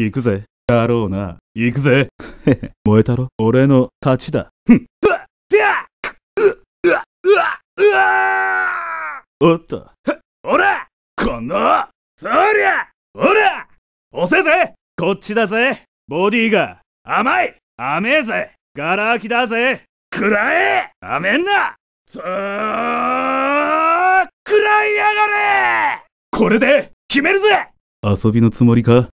行くぜ。だろうな。行くぜ。燃えたろ俺の勝ちだ。ふん。うわでうわうわうわおっと。ほらこのそりゃほら押せぜこっちだぜボディが甘い甘えぜガラ空きだぜくらえ甘えんなさあくらいやがれこれで決めるぜ遊びのつもりか